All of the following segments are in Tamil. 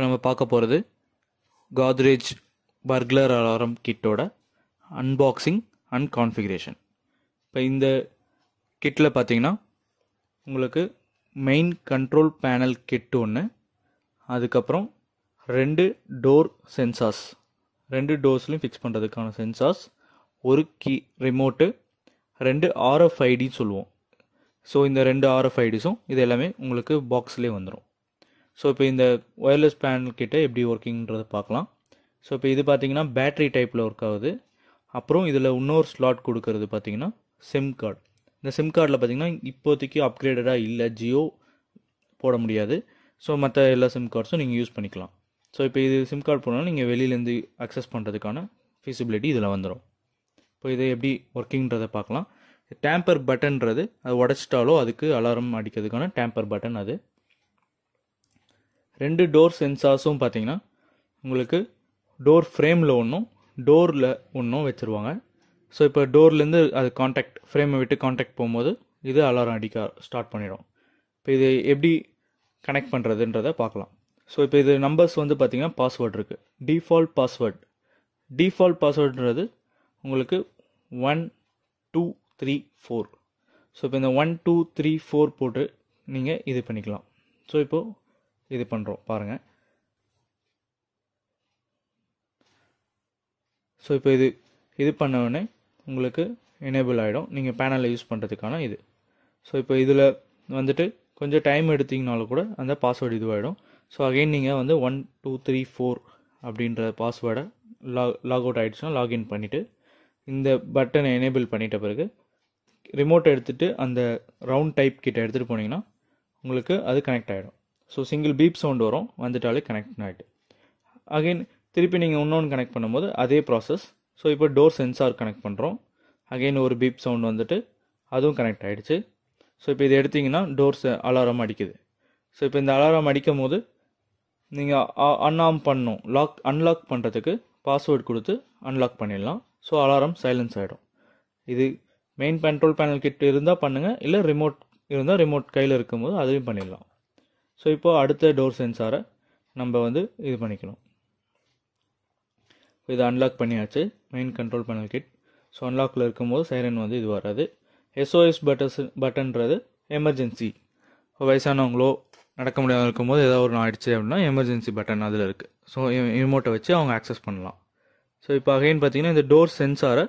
இப்போ நம்ம பார்க்க போகிறது காத்ரேஜ் பர்க்லர் அலாரம் கிட்டோட அன்பாக்சிங் அண்ட் கான்ஃபிகரேஷன் இப்போ இந்த கிட்டில் பார்த்தீங்கன்னா உங்களுக்கு மெயின் கண்ட்ரோல் பேனல் கிட்டு ஒன்று அதுக்கப்புறம் ரெண்டு டோர் சென்சார்ஸ் ரெண்டு டோர்ஸ்லையும் ஃபிக்ஸ் பண்ணுறதுக்கான சென்சார்ஸ் ஒரு கீ ரிமோட்டு ரெண்டு ஆர்எஃப்ஐடின்னு சொல்லுவோம் ஸோ இந்த ரெண்டு ஆர்எஃப்ஐடிஸும் இது எல்லாமே உங்களுக்கு பாக்ஸ்லேயே வந்துடும் ஸோ இப்போ இந்த ஒயர்லெஸ் பேனல் கிட்ட எப்படி ஒர்க்கிங்கிறத பார்க்கலாம் ஸோ இப்போ இது பார்த்தீங்கன்னா பேட்ரி டைப்பில் ஒர்க் ஆகுது அப்புறம் இதில் இன்னொரு ஸ்லாட் கொடுக்கறது பார்த்தீங்கன்னா சிம் கார்டு இந்த சிம் கார்டில் பார்த்தீங்கன்னா இப்போதைக்கு அப்கிரேடடாக இல்லை ஜியோ போட முடியாது ஸோ மற்ற எல்லா சிம் கார்ட்ஸும் நீங்கள் யூஸ் பண்ணிக்கலாம் ஸோ இப்போ இது சிம் கார்டு போனால் நீங்கள் வெளியிலேருந்து அக்சஸ் பண்ணுறதுக்கான ஃபீஸிபிலிட்டி இதில் வந்துடும் இப்போ இதை எப்படி ஒர்க்கிங்கிறத பார்க்கலாம் டேம்பர் பட்டன்றது அது உடச்சிட்டாலோ அதுக்கு அலாரம் அடிக்கிறதுக்கான டேம்பர் பட்டன் அது ரெண்டு டோர் சென்சார்ஸும் பார்த்தீங்கன்னா உங்களுக்கு டோர் ஃப்ரேமில் ஒன்றும் டோரில் ஒன்றும் வச்சுருவாங்க ஸோ இப்போ டோர்லேருந்து அது காண்டாக்ட் ஃப்ரேமை விட்டு காண்டாக்ட் போகும்போது இது அலாரம் அடிக்க ஸ்டார்ட் பண்ணிடும் இப்போ இது எப்படி கனெக்ட் பண்ணுறதுன்றதை பார்க்கலாம் ஸோ இப்போ இது நம்பர்ஸ் வந்து பார்த்திங்கன்னா பாஸ்வேர்ட் இருக்குது டிஃபால்ட் பாஸ்வேர்ட் டிஃபால்ட் பாஸ்வேர்டுன்றது உங்களுக்கு one two three four so இப்போ இந்த ஒன் டூ த்ரீ ஃபோர் போட்டு நீங்கள் இது பண்ணிக்கலாம் ஸோ இப்போது இது பண்ணுறோம் பாருங்கள் ஸோ இப்போ இது இது பண்ணவுடனே உங்களுக்கு எனேபிள் ஆகிடும் நீங்கள் பேனலில் யூஸ் பண்ணுறதுக்கான இது ஸோ இப்போ இதில் வந்துட்டு கொஞ்சம் டைம் எடுத்திங்கனாலும் கூட அந்த பாஸ்வேர்டு இதுவாகிடும் ஸோ அகெயின் நீங்கள் வந்து ஒன் டூ த்ரீ ஃபோர் அப்படின்ற பாஸ்வேர்டை லாக் லாக் அவுட் ஆகிடுச்சுன்னா லாகின் பண்ணிவிட்டு இந்த பட்டனை எனேபிள் பண்ணிட்ட பிறகு ரிமோட் எடுத்துகிட்டு அந்த ரவுண்ட் டைப் கிட்ட எடுத்துகிட்டு போனீங்கன்னா உங்களுக்கு அது கனெக்ட் ஆகிடும் ஸோ சிங்கிள் பீப் சவுண்ட் வரும் வந்துட்டாலே கனெக்ட் ஆகிட்டு அகெயின் திருப்பி நீங்கள் இன்னொன்று கனெக்ட் பண்ணும்போது அதே ப்ராசஸ் ஸோ இப்போ டோர் சென்சார் கனெக்ட் பண்ணுறோம் அகெயின் ஒரு பீப் சவுண்ட் வந்துட்டு அதுவும் கனெக்ட் ஆகிடுச்சு ஸோ இப்போ இதை எடுத்திங்கன்னா டோர்ஸ் அலாரம் அடிக்குது ஸோ இப்போ இந்த அலாரம் அடிக்கும் போது நீங்கள் அன்ஆம் பண்ணும் லாக் அன்லாக் பண்ணுறதுக்கு பாஸ்வேர்ட் கொடுத்து அன்லாக் பண்ணிடலாம் ஸோ அலாரம் சைலன்ஸ் ஆகிடும் இது மெயின் கண்ட்ரோல் பேனல் கிட்ட இருந்தால் பண்ணுங்கள் இல்லை ரிமோட் இருந்தால் ரிமோட் கையில் இருக்கும்போது அதையும் பண்ணிடலாம் ஸோ இப்போ அடுத்த டோர் சென்சாரை நம்ம வந்து இது பண்ணிக்கணும் இதை அன்லாக் பண்ணியாச்சு main control panel kit so அன்லாக்கில் இருக்கும்போது சைரன் வந்து இது வராது எஸ்ஓஎஸ் பட்டஸ் பட்டன்றது எமர்ஜென்சி இப்போ வயசானவங்களோ நடக்க முடியாமல் இருக்கும்போது ஏதாவது ஒரு ஆயிடுச்சு அப்படின்னா எமர்ஜென்சி பட்டன் அதில் இருக்குது ஸோ ரிமோட்டை வச்சு அவங்க ஆக்சஸ் பண்ணலாம் ஸோ இப்போ அகைன் பார்த்தீங்கன்னா இந்த டோர் சென்சாரை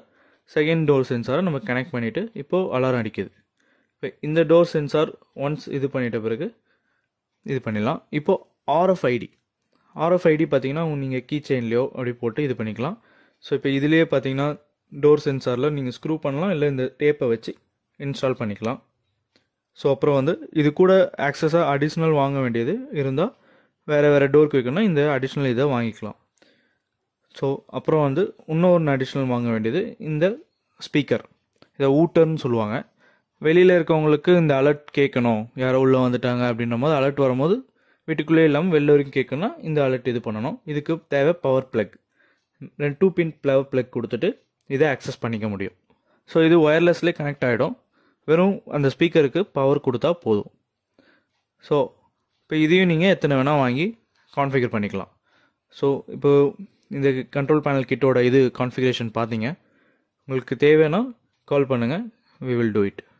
செகண்ட் டோர் சென்சாரை நம்ம கனெக்ட் பண்ணிவிட்டு இப்போது அலாரம் அடிக்குது இப்போ இந்த டோர் சென்சார் ஒன்ஸ் இது பண்ணிட்ட பிறகு இது பண்ணிடலாம் இப்போது ஆர்எஃப் ஐடி பார்த்தீங்கன்னா நீங்கள் கீ செயின்லேயோ அப்படி போட்டு இது பண்ணிக்கலாம் ஸோ இப்போ இதுலேயே பார்த்தீங்கன்னா டோர் சென்சாரில் நீங்கள் ஸ்க்ரூ பண்ணலாம் இல்லை இந்த டேப்பை வச்சு இன்ஸ்டால் பண்ணிக்கலாம் ஸோ அப்புறம் வந்து இது கூட ஆக்சஸாக அடிஷ்னல் வாங்க வேண்டியது இருந்தால் வேறு வேறு டோருக்கு வைக்கணும்னா இந்த அடிஷ்னல் இதை வாங்கிக்கலாம் ஸோ அப்புறம் வந்து இன்னொன்று அடிஷ்னல் வாங்க வேண்டியது இந்த ஸ்பீக்கர் இதை ஊட்டர்னு சொல்லுவாங்க வெளியில் இருக்கவங்களுக்கு இந்த அலர்ட் கேட்கணும் யாரோ உள்ளே வந்துட்டாங்க அப்படின்னும் போது அலர்ட் வரும்போது வீட்டுக்குள்ளே இல்லாமல் வெளில வரைக்கும் கேட்கணும் இந்த அலர்ட் இது பண்ணணும் இதுக்கு தேவை பவர் பிளக் ரெண்டு டூ பின் பவர் பிளக் கொடுத்துட்டு இதை ஆக்சஸ் பண்ணிக்க முடியும் ஸோ இது ஒயர்லெஸ்லேயே கனெக்ட் ஆகிடும் வெறும் அந்த ஸ்பீக்கருக்கு பவர் கொடுத்தா போதும் ஸோ இப்போ இதையும் நீங்கள் எத்தனை வேணால் வாங்கி கான்ஃபிகர் பண்ணிக்கலாம் ஸோ இப்போ இந்த கண்ட்ரோல் பேனல் கிட்டோட இது கான்ஃபிகரேஷன் பார்த்தீங்க உங்களுக்கு தேவைன்னா கால் பண்ணுங்கள் வி வில் டூ இட்